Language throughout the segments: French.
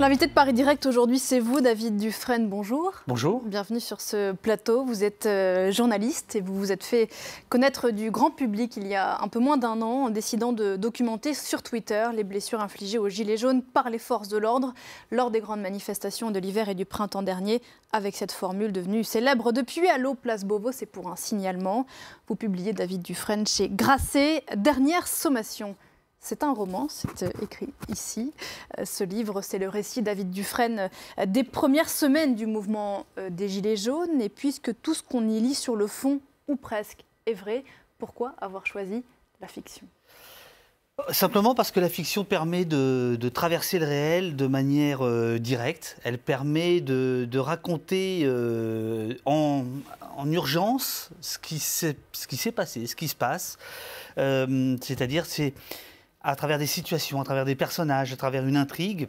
L'invité de Paris Direct aujourd'hui, c'est vous, David Dufresne. Bonjour. Bonjour. Bienvenue sur ce plateau. Vous êtes euh, journaliste et vous vous êtes fait connaître du grand public il y a un peu moins d'un an en décidant de documenter sur Twitter les blessures infligées aux Gilets jaunes par les forces de l'ordre lors des grandes manifestations de l'hiver et du printemps dernier avec cette formule devenue célèbre depuis à Place Beauvau. C'est pour un signalement. Vous publiez David Dufresne chez Grasset. Dernière sommation c'est un roman, c'est euh, écrit ici. Euh, ce livre, c'est le récit David Dufresne euh, des premières semaines du mouvement des Gilets jaunes. Et puisque tout ce qu'on y lit sur le fond, ou presque, est vrai, pourquoi avoir choisi la fiction Simplement parce que la fiction permet de, traverser le réel de manière directe. Elle permet de, raconter en, urgence ce qui s'est passé, ce qui se passe. c'est à travers des situations, à travers des personnages, à travers une intrigue,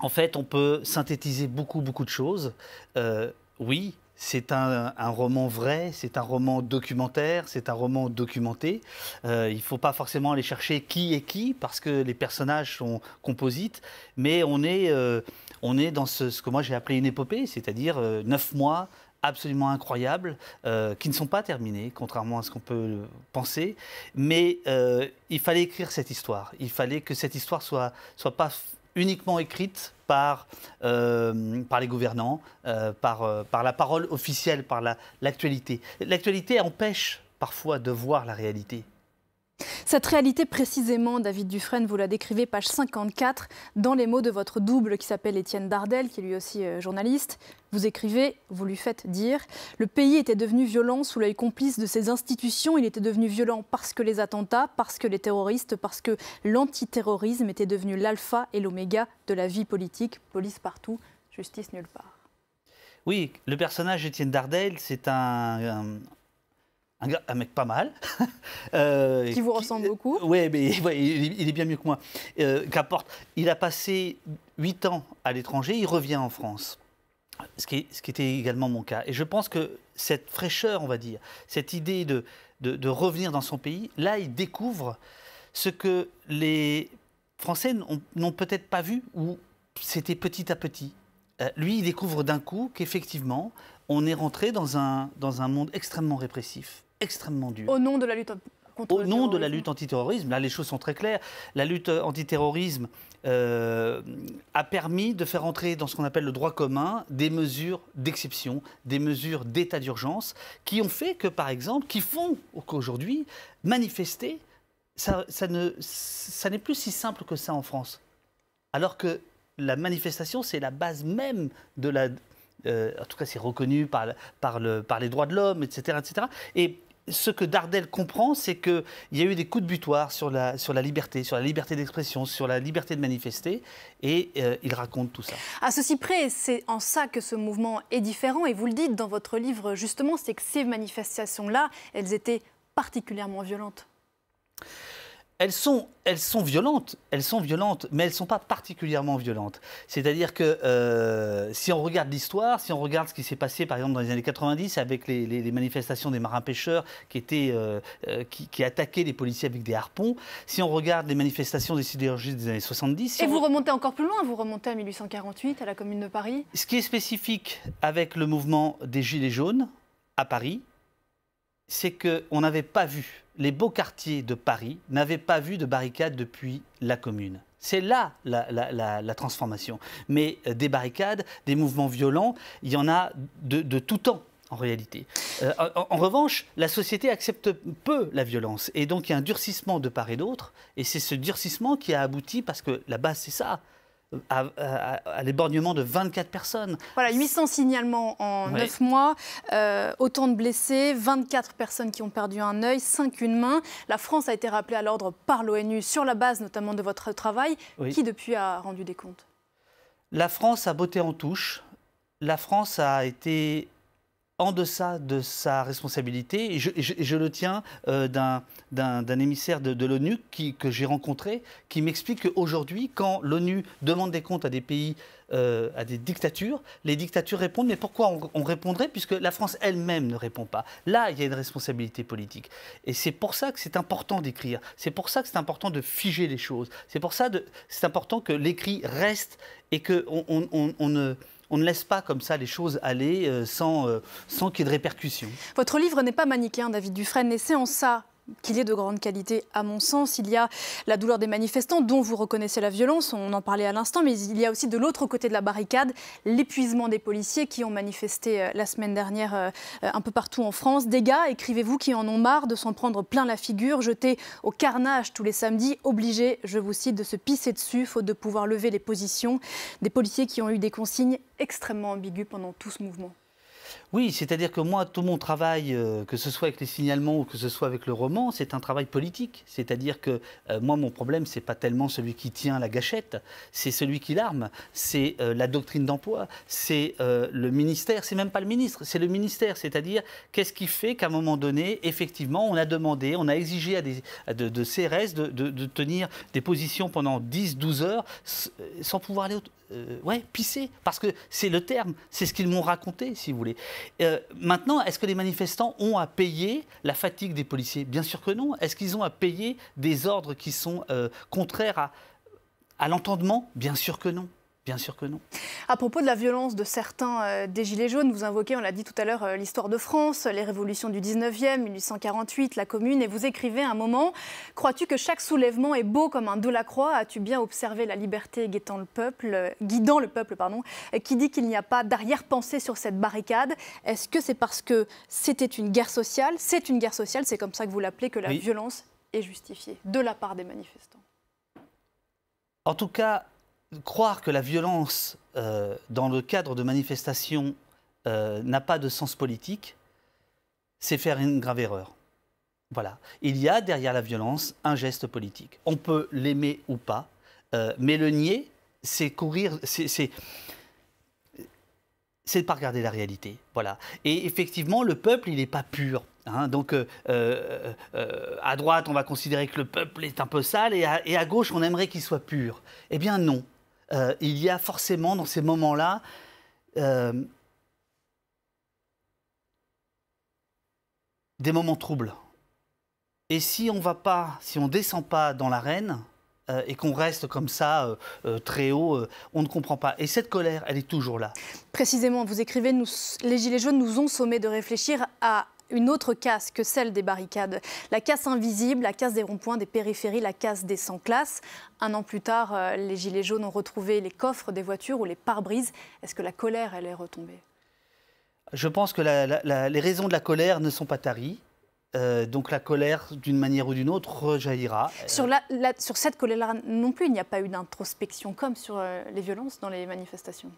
en fait, on peut synthétiser beaucoup, beaucoup de choses. Euh, oui, c'est un, roman vrai, c'est un roman documentaire, c'est un roman documenté. Euh, il ne faut pas forcément aller chercher qui est qui, parce que les personnages sont composites, mais on est, euh, on est dans ce que moi j'ai appelé une épopée, c'est-à-dire neuf mois absolument incroyables euh, qui ne sont pas terminées, contrairement à ce qu'on peut penser. Mais euh, il fallait écrire cette histoire. Il fallait que cette histoire soit, soit pas uniquement écrite par, euh, par les gouvernants, par, par la parole officielle, par l'actualité. l'actualité empêche parfois de voir la réalité. Cette réalité précisément, David Dufresne, vous la décrivez, page 54, dans les mots de votre double qui s'appelle Étienne Dardel, qui est lui aussi euh, journaliste. Vous écrivez, vous lui faites dire, le pays était devenu violent sous l'œil complice de ses institutions, il était devenu violent parce que les attentats, parce que les terroristes, parce que l'antiterrorisme était devenu l'alpha et l'oméga de la vie politique, police partout, justice nulle part. Oui, le personnage Étienne Dardel, c'est un, un, mec pas mal. Euh, qui vous ressemble beaucoup. Euh, oui, mais il, est bien mieux que moi. Euh, qu'importe. Il a passé huit ans à l'étranger, il revient en France. Ce qui, ce qui, était également mon cas. Et je pense que cette fraîcheur, on va dire, cette idée de, revenir dans son pays, là, il découvre ce que les Français n'ont peut-être pas vu où c'était petit à petit. lui, il découvre d'un coup qu'effectivement, on est rentré dans un, dans un monde extrêmement répressif extrêmement dur. Au nom de la lutte contre au nom de la lutte antiterrorisme, là les choses sont très claires, la lutte euh, antiterrorisme euh, a permis de faire entrer dans ce qu'on appelle le droit commun des mesures d'exception, des mesures d'état d'urgence, qui ont fait que, par exemple, qui font qu'aujourd'hui, manifester, ça, ça n'est ne, ça plus si simple que ça en France. Alors que la manifestation, c'est la base même de la... Euh, en tout cas, c'est reconnu par, par, le, par les droits de l'homme, etc., etc. Et ce que Dardel comprend, c'est qu'il y a eu des coups de butoir sur la, liberté, sur la liberté d'expression, sur la liberté de manifester, et euh, il raconte tout ça. À ceci près, c'est en ça que ce mouvement est différent, et vous le dites dans votre livre justement, c'est que ces manifestations-là, elles étaient particulièrement violentes elles sont, violentes, elles sont violentes, mais elles ne sont pas particulièrement violentes. C'est-à-dire que euh, si on regarde l'histoire, si on regarde ce qui s'est passé par exemple dans les années 90 avec les, manifestations des marins-pêcheurs qui, étaient, euh, euh, qui, attaquaient les policiers avec des harpons, si on regarde les manifestations des sidérurgistes des années 70... Et vous remontez encore plus loin, vous remontez à 1848, à la Commune de Paris Ce qui est spécifique avec le mouvement des Gilets jaunes à Paris, c'est qu'on n'avait pas vu, les beaux quartiers de Paris n'avaient pas vu de barricades depuis la Commune. C'est là la, transformation. Mais euh, des barricades, des mouvements violents, il y en a de, tout temps en réalité. Euh, en, revanche, la société accepte peu la violence. Et donc il y a un durcissement de part et d'autre. Et c'est ce durcissement qui a abouti, parce que la base c'est ça, à, à, l'éborgnement de 24 personnes. Voilà, 800 signalements en 9 mois, euh, autant de blessés, 24 personnes qui ont perdu un œil, 5 une main. La France a été rappelée à l'ordre par l'ONU sur la base notamment de votre travail. Qui depuis a rendu des comptes La France a botté en touche. La France a été en deçà de sa responsabilité. je, le tiens euh, d'un émissaire de, l'ONU que j'ai rencontré, qui m'explique qu'aujourd'hui, quand l'ONU demande des comptes à des pays, euh, à des dictatures, les dictatures répondent. Mais pourquoi on, répondrait puisque la France elle-même ne répond pas Là, il y a une responsabilité politique. Et c'est pour ça que c'est important d'écrire. C'est pour ça que c'est important de figer les choses. C'est pour ça que c'est important que l'écrit reste et qu'on on ne on ne laisse pas comme ça les choses aller euh, sans, euh, sans qu'il y ait de répercussions. Votre livre n'est pas manichéen, David Dufresne, et c'est en ça qu'il y ait de grande qualité à mon sens. Il y a la douleur des manifestants dont vous reconnaissez la violence, on en parlait à l'instant, mais il y a aussi de l'autre côté de la barricade l'épuisement des policiers qui ont manifesté euh, la semaine dernière euh, un peu partout en France. Des gars, écrivez-vous, qui en ont marre de s'en prendre plein la figure, jetés au carnage tous les samedis, obligés, je vous cite, de se pisser dessus, faute de pouvoir lever les positions. Des policiers qui ont eu des consignes extrêmement ambiguës pendant tout ce mouvement. Oui, c'est-à-dire que moi, tout mon travail, euh, que ce soit avec les signalements ou que ce soit avec le roman, c'est un travail politique. C'est-à-dire que euh, moi, mon problème, c'est pas tellement celui qui tient la gâchette, c'est celui qui l'arme, c'est euh, la doctrine d'emploi, c'est le ministère, c'est même pas le ministre, c'est le ministère. C'est-à-dire qu'est-ce qui fait qu'à un moment donné, effectivement, on a demandé, on a exigé à des, de, CRS de, tenir des positions pendant 10-12 heures sans pouvoir aller ouais, pisser, parce que c'est le terme, c'est ce qu'ils m'ont raconté, si vous voulez. Euh, maintenant, est-ce que les manifestants ont à payer la fatigue des policiers Bien sûr que non. Est-ce qu'ils ont à payer des ordres qui sont euh, contraires à l'entendement Bien sûr que non. Bien sûr que non. À propos de la violence de certains euh, des Gilets jaunes, vous invoquez, on l'a dit tout à l'heure, euh, l'histoire de France, les révolutions du 19e, 1848, la Commune, et vous écrivez un moment Crois-tu que chaque soulèvement est beau comme un Delacroix As-tu bien observé la liberté guettant le peuple, euh, guidant le peuple, pardon, qui dit qu'il n'y a pas d'arrière-pensée sur cette barricade Est-ce que c'est parce que c'était une guerre sociale C'est une guerre sociale, c'est comme ça que vous l'appelez, que la violence est justifiée de la part des manifestants. En tout cas, croire que la violence euh, dans le cadre de manifestations euh, n'a pas de sens politique, c'est faire une grave erreur. Voilà. Il y a derrière la violence un geste politique. On peut l'aimer ou pas, euh, mais le nier, c'est courir, c'est c'est de pas regarder la réalité. Voilà. Et effectivement, le peuple, il n'est pas pur. Hein. donc, à droite, on va considérer que le peuple est un peu sale, et et à gauche, on aimerait qu'il soit pur. Eh bien, non. Euh, il y a forcément dans ces moments-là euh, des moments troubles. Et si on va pas, si on descend pas dans l'arène euh, et qu'on reste comme ça très haut, on ne comprend pas. Et cette colère, elle est toujours là. Précisément, vous écrivez, nous, les Gilets jaunes nous ont sommé de réfléchir à une autre casse que celle des barricades, la casse invisible, la casse des ronds-points, des périphéries, la casse des sans-classes. Un an plus tard, euh, les Gilets jaunes ont retrouvé les coffres des voitures ou les pare-brises. Est-ce que la colère, elle est retombée Je pense que les raisons de la colère ne sont pas taries. Euh, donc la colère, d'une manière ou d'une autre, rejaillira. Euh, sur, cette colère-là non plus, il n'y a pas eu d'introspection comme sur les violences dans les manifestations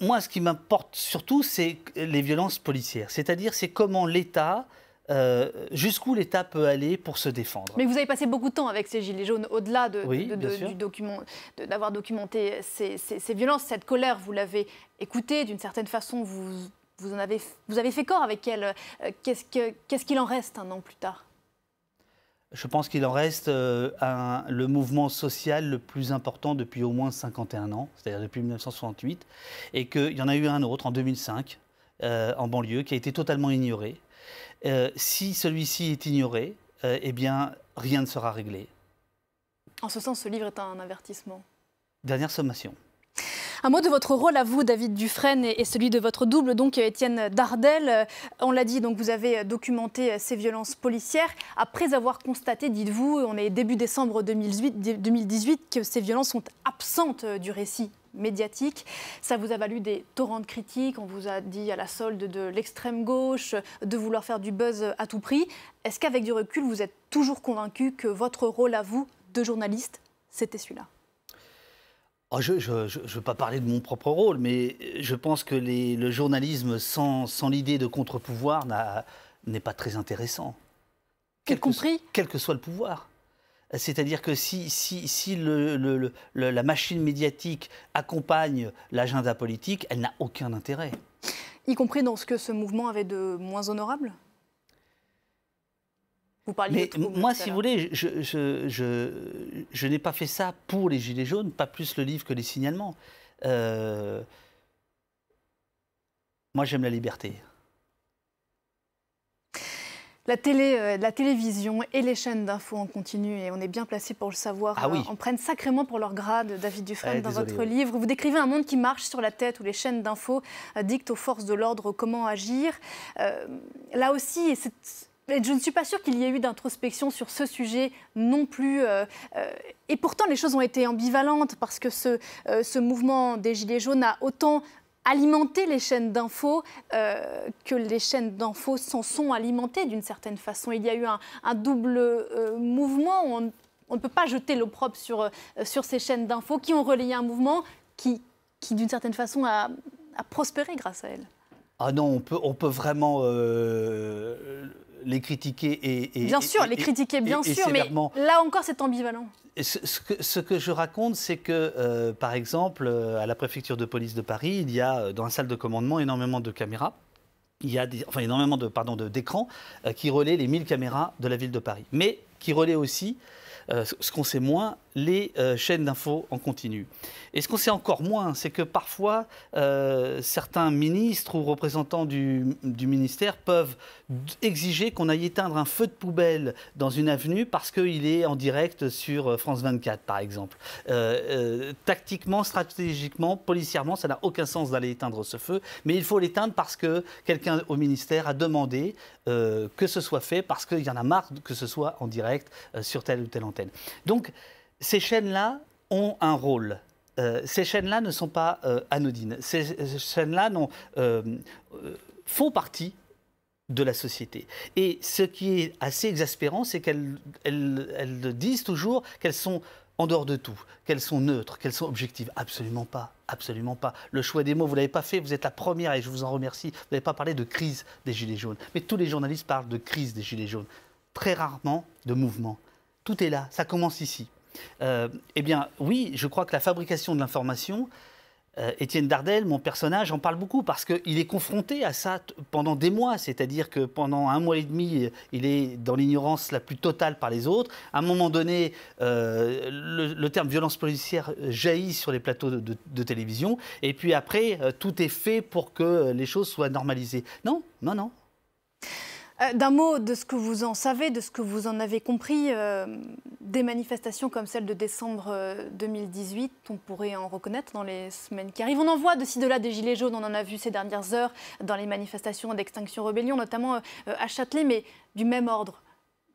moi, ce qui m'importe surtout, c'est les violences policières. C'est-à-dire, c'est comment l'État euh, jusqu'où l'État peut aller pour se défendre. Mais vous avez passé beaucoup de temps avec ces Gilets jaunes, au-delà du document, d'avoir documenté ces, violences, cette colère, vous l'avez écoutée, d'une certaine façon, vous, en avez, vous avez fait corps avec elle. Euh, qu'est-ce qu'il en reste un an plus tard je pense qu'il en reste euh, le mouvement social le plus important depuis au moins 51 ans, c'est-à-dire depuis 1968, et qu'il y en a eu un autre en 2005, euh, en banlieue, qui a été totalement ignoré. Euh, si celui-ci est ignoré, eh bien, rien ne sera réglé. En ce sens, ce livre est un avertissement. Dernière sommation. Un mot de votre rôle à vous, David Dufresne, et celui de votre double, donc euh, Étienne Dardel. Euh, on l'a dit, donc vous avez euh, documenté ces violences policières. Après avoir constaté, dites-vous, on est début décembre 2018, 2018 que ces violences sont absentes du récit médiatique. Ça vous a valu des torrents de critiques. On vous a dit à la solde de l'extrême gauche, de vouloir faire du buzz à tout prix. Est-ce qu'avec du recul, vous êtes toujours convaincu que votre rôle à vous, de journaliste, c'était celui-là ah, je ne veux pas parler de mon propre rôle, mais euh, je pense que le journalisme sans, l'idée de contre-pouvoir n'est pas très intéressant. Quel compris que, Quel que soit le pouvoir. C'est-à-dire que si, la machine médiatique accompagne l'agenda politique, elle n'a aucun intérêt. Y compris dans ce que ce mouvement avait de moins honorable moi, si vous voulez, je, je, n'ai pas fait ça pour les Gilets jaunes, pas plus le livre que les signalements. Euh, moi, j'aime la liberté. La, télé, euh, la télévision et les chaînes d'infos en continu, et on est bien placé pour le savoir, ah oui. Euh, sacrément pour leur grade, David Dufresne, eh, dans votre livre. Vous décrivez un monde qui marche sur la tête, où les chaînes d'infos dictent aux forces de l'ordre comment agir. là aussi, c'est je ne suis pas sûre qu'il y ait eu d'introspection sur ce sujet non plus. Euh, euh, et pourtant, les choses ont été ambivalentes parce que ce, euh, ce mouvement des Gilets jaunes a autant alimenté les chaînes d'infos que les chaînes d'infos s'en sont alimentées d'une certaine façon. Il y a eu un, double mouvement. on, ne peut pas jeter l'opprobre sur, sur ces chaînes d'infos qui ont relayé un mouvement qui, qui d'une certaine façon, a, a, prospéré grâce à elles. Ah non, on peut, on peut vraiment les critiquer et, bien sûr, les critiquer bien sûr, mais là encore c'est ambivalent. Ce, ce, que, ce, que, je raconte, c'est que euh, par exemple euh, à la préfecture de police de Paris, il y a euh, dans la salle de commandement énormément de caméras. Il y a enfin, énormément de pardon d'écrans de, qui relaient les 1000 caméras de la ville de Paris, mais qui relaient aussi ce qu'on sait moins les euh, chaînes d'infos en continu. Et ce qu'on sait encore moins, c'est que parfois, euh, certains ministres ou représentants du, ministère peuvent exiger qu'on aille éteindre un feu de poubelle dans une avenue parce qu'il est en direct sur euh, France 24, par exemple. tactiquement, stratégiquement, policièrement, ça n'a aucun sens d'aller éteindre ce feu, mais il faut l'éteindre parce que quelqu'un au ministère a demandé que ce soit fait, parce qu'il y en a marre que ce soit en direct sur telle ou telle antenne. Donc, ces chaînes-là ont un rôle. Euh, ces chaînes-là ne sont pas euh, anodines. Ces, chaînes-là euh, font partie de la société. Et ce qui est assez exaspérant, c'est qu'elles disent toujours qu'elles sont en dehors de tout, qu'elles sont neutres, qu'elles sont objectives. Absolument pas, absolument pas. Le choix des mots, vous ne l'avez pas fait, vous êtes la première et je vous en remercie. Vous n'avez pas parlé de crise des Gilets jaunes. Mais tous les journalistes parlent de crise des Gilets jaunes. Très rarement de mouvement. Tout est là, ça commence ici. Euh, eh bien, oui, je crois que la fabrication de l'information, euh, Étienne Dardel, mon personnage, en parle beaucoup parce qu'il est confronté à ça pendant des mois, c'est-à-dire que pendant un mois et demi, il est dans l'ignorance la plus totale par les autres. À un moment donné, euh, le, terme violence policière jaillit sur les plateaux de, télévision, et puis après, tout est fait pour que les choses soient normalisées. Non, non, non. Euh, d'un mot de ce que vous en savez, de ce que vous en avez compris, euh, des manifestations comme celle de décembre 2018, euh, on pourrait en reconnaître dans les semaines qui arrivent. On en voit de ci, de là des gilets jaunes, on en a vu ces dernières heures dans les manifestations d'extinction rébellion, notamment à Châtelet, mais du même ordre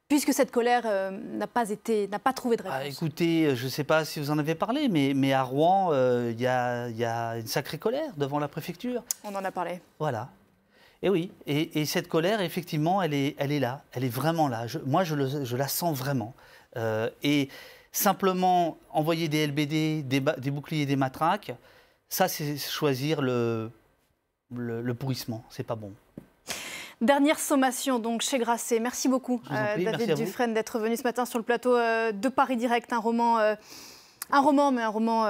puisque cette colère n'a pas été, n'a pas trouvé de ah, réponse. écoutez, je ne sais pas si vous en avez parlé, mais, à Rouen, il y, a une sacrée colère devant la préfecture. On en a parlé. Voilà. Eh et oui, et, cette colère, effectivement, elle est, elle est là, elle est vraiment là. moi, je, la sens vraiment. Euh, et simplement envoyer des LBD, des, boucliers, des matraques, ça, c'est choisir le, le, pourrissement. C'est pas bon. Dernière sommation donc chez Grasset. Merci beaucoup euh, David Dufresne d'être venu ce matin sur le plateau euh, de Paris Direct. Un roman, un roman mais un roman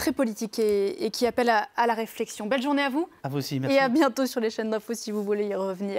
très politique et, qui appelle à, la réflexion. Belle journée à vous. À vous aussi, merci. Et à bientôt sur les chaînes d'infos si vous voulez y revenir.